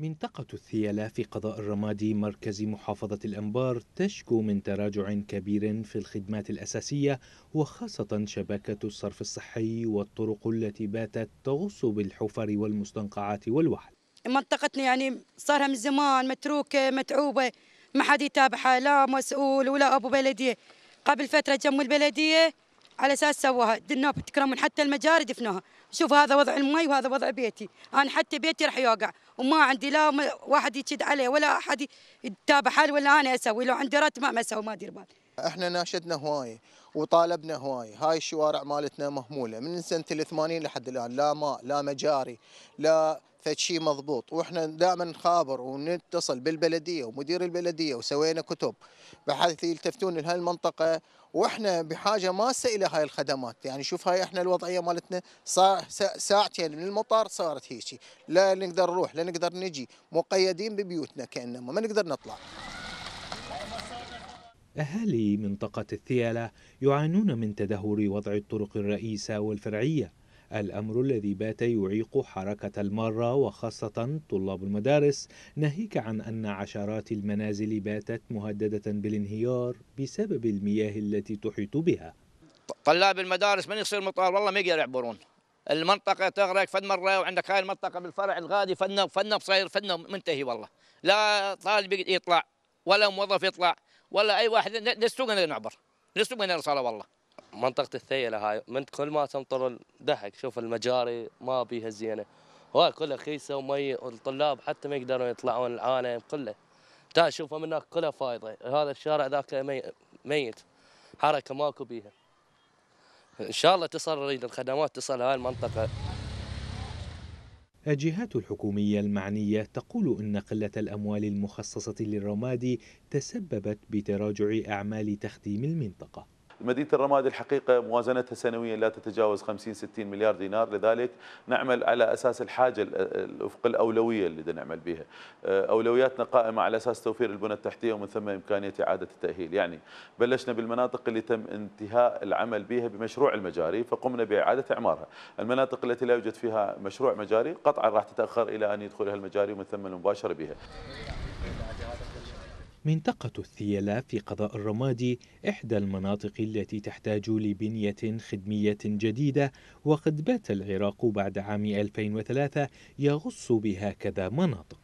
منطقة الثيالة في قضاء الرمادي مركز محافظة الأنبار تشكو من تراجع كبير في الخدمات الأساسية وخاصة شبكة الصرف الصحي والطرق التي باتت تغص بالحفر والمستنقعات والوحل منطقتنا يعني صارها من زمان متروكة متعوبة ما حد يتابعها لا مسؤول ولا أبو بلدية قبل فترة جموا البلدية على أساس سووها دنا بتكرمون حتى المجاري دفنوها شوف هذا وضع المي وهذا وضع بيتي أنا حتى بيتي راح يوقع وما عندي لا واحد يشد عليه ولا احد يتابع حالي ولا انا اسوي لو عندي راتب ما اسوي ما ادير بال احنا ناشدنا هوايه وطالبنا هواي هاي الشوارع مالتنا مهموله من سنه الثمانين لحد الان لا ماء لا مجاري لا فد شيء مضبوط واحنا دائما نخابر ونتصل بالبلديه ومدير البلديه وسوينا كتب بحيث يلتفتون لهي المنطقه واحنا بحاجه ماسه الى هاي الخدمات يعني شوف هاي احنا الوضعيه مالتنا ساعتين من المطار صارت هيك لا نقدر نروح لا نقدر نجي مقيدين ببيوتنا كأنما ما نقدر نطلع أهالي منطقة الثيالة يعانون من تدهور وضع الطرق الرئيسة والفرعية الأمر الذي بات يعيق حركة المارة وخاصة طلاب المدارس ناهيك عن أن عشرات المنازل باتت مهددة بالانهيار بسبب المياه التي تحيط بها طلاب المدارس من يصير مطار والله ما يقدر يعبرون المنطقة تغرق فد مرة وعندك هاي المنطقة بالفرع الغادي فدنا فدنا بصير فدنا منتهي والله لا طالب يطلع ولا موظف يطلع ولا أي واحد نسوق نعبر نسوق نرسله والله منطقة الثيلة هاي من كل ما تمطر دحك شوف المجاري ما بيها زينة هاي كلها خيسة ومي والطلاب حتى ما يقدرون يطلعون العالم كله تعال شوفها من هناك كلها فايضة هذا الشارع ذاك ميت حركة ماكو بيها ان شاء الله تصل الخدمات تصل هاي المنطقه الجهات الحكومية المعنية تقول إن قلة الأموال المخصصة للرمادي تسببت بتراجع أعمال تخديم المنطقة مدينة الرمادي الحقيقة موازنتها سنويا لا تتجاوز 50 60 مليار دينار لذلك نعمل على أساس الحاجة الافق الأولوية اللي نعمل بها آه، أولوياتنا قائمة على أساس توفير البنى التحتية ومن ثم إمكانية إعادة التأهيل يعني بلشنا بالمناطق اللي تم انتهاء العمل بها بمشروع المجاري فقمنا بإعادة إعمارها المناطق التي لا يوجد فيها مشروع مجاري قطعا راح تتأخر إلى أن يدخلها المجاري ومن ثم المباشرة بها منطقة الثيلة في قضاء الرمادي إحدى المناطق التي تحتاج لبنية خدمية جديدة وقد بات العراق بعد عام 2003 يغص بهكذا مناطق